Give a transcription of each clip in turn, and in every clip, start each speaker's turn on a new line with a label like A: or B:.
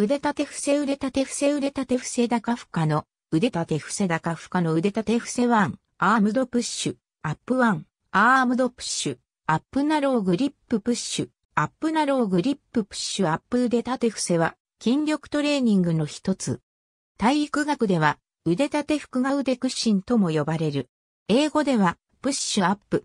A: 腕立て伏せ腕立て伏せ腕立て伏せ高負荷の、腕立て伏せ高負荷の腕立て伏せ1、アームドプッシュ、アップ1、アームドプッシュ、アップナローグリッププッシュ、アップナローグリッププッシュアップ腕立て伏せは、筋力トレーニングの一つ。体育学では、腕立て伏が腕屈伸とも呼ばれる。英語では、プッシュアップ。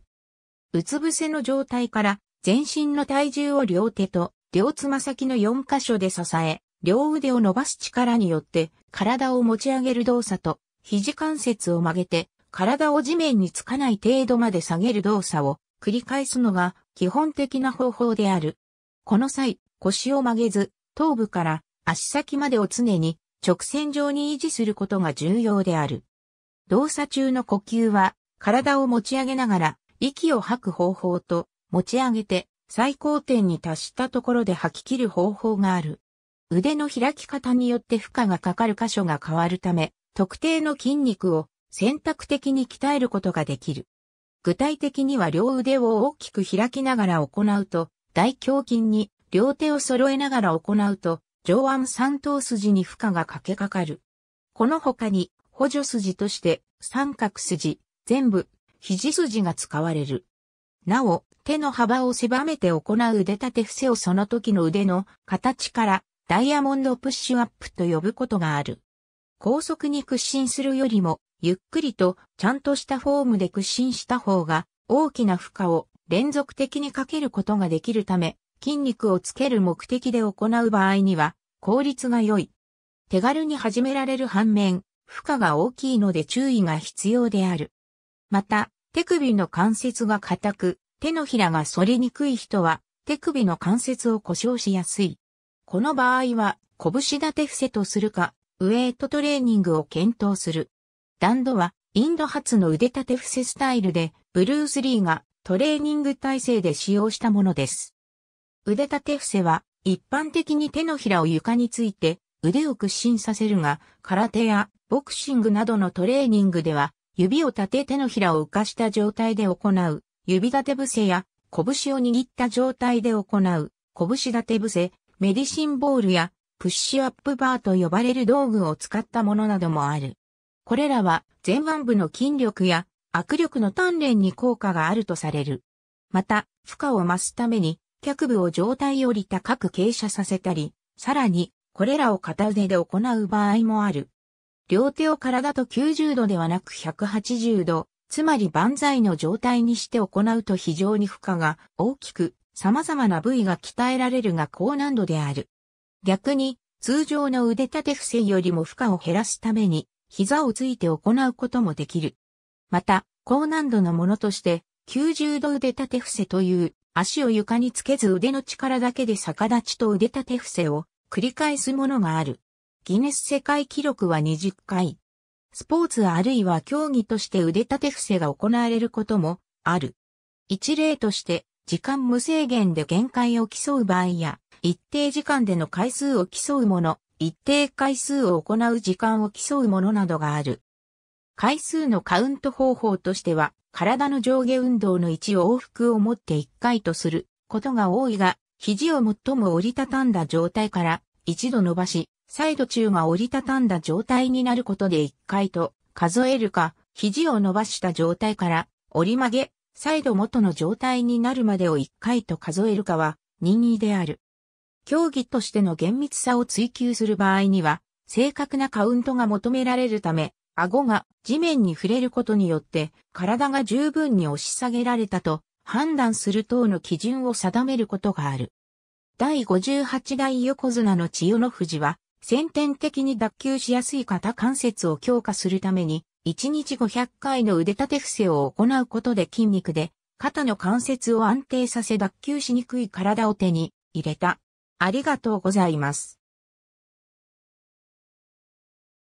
A: うつ伏せの状態から、全身の体重を両手と、両つま先の4箇所で支え、両腕を伸ばす力によって体を持ち上げる動作と肘関節を曲げて体を地面につかない程度まで下げる動作を繰り返すのが基本的な方法である。この際、腰を曲げず、頭部から足先までを常に直線上に維持することが重要である。動作中の呼吸は、体を持ち上げながら、息を吐く方法と、持ち上げて最高点に達したところで吐き切る方法がある。腕の開き方によって負荷がかかる箇所が変わるため、特定の筋肉を選択的に鍛えることができる。具体的には両腕を大きく開きながら行うと、大胸筋に両手を揃えながら行うと、上腕三頭筋に負荷がかけかかる。この他に補助筋として三角筋、全部、肘筋が使われる。なお、手の幅を狭めて行う腕立て伏せをその時の腕の形からダイヤモンドプッシュアップと呼ぶことがある。高速に屈伸するよりも、ゆっくりとちゃんとしたフォームで屈伸した方が、大きな負荷を連続的にかけることができるため、筋肉をつける目的で行う場合には、効率が良い。手軽に始められる反面、負荷が大きいので注意が必要である。また、手首の関節が硬く、手のひらが反りにくい人は、手首の関節を故障しやすい。この場合は、拳立て伏せとするか、ウェイトトレーニングを検討する。弾度は、インド発の腕立て伏せスタイルで、ブルース・リーがトレーニング体制で使用したものです。腕立て伏せは、一般的に手のひらを床について、腕を屈伸させるが、空手やボクシングなどのトレーニングでは、指を立て手のひらを浮かした状態で行う、指立て伏せや、拳を握った状態で行う、拳立て伏せ、メディシンボールやプッシュアップバーと呼ばれる道具を使ったものなどもある。これらは前腕部の筋力や握力の鍛錬に効果があるとされる。また、負荷を増すために、脚部を上体より高く傾斜させたり、さらに、これらを片腕で行う場合もある。両手を体と90度ではなく180度、つまり万歳の状態にして行うと非常に負荷が大きく様々な部位が鍛えられるが高難度である。逆に、通常の腕立て伏せよりも負荷を減らすために、膝をついて行うこともできる。また、高難度のものとして、90度腕立て伏せという、足を床につけず腕の力だけで逆立ちと腕立て伏せを繰り返すものがある。ギネス世界記録は20回。スポーツあるいは競技として腕立て伏せが行われることもある。一例として、時間無制限で限界を競う場合や、一定時間での回数を競うもの、一定回数を行う時間を競うものなどがある。回数のカウント方法としては、体の上下運動の位置を往復を持って1回とすることが多いが、肘を最も折りたたんだ状態から一度伸ばし、再度中が折りたたんだ状態になることで1回と数えるか、肘を伸ばした状態から折り曲げ、再度元の状態になるまでを1回と数えるかは任意である。競技としての厳密さを追求する場合には、正確なカウントが求められるため、顎が地面に触れることによって体が十分に押し下げられたと判断する等の基準を定めることがある。第58代横綱の千代の富士は、先天的に脱臼しやすい肩関節を強化するために、1日500回の腕立て伏せを行うことで筋肉で肩の関節を安定させ脱臼しにくい体を手に入れた。ありがとうございます。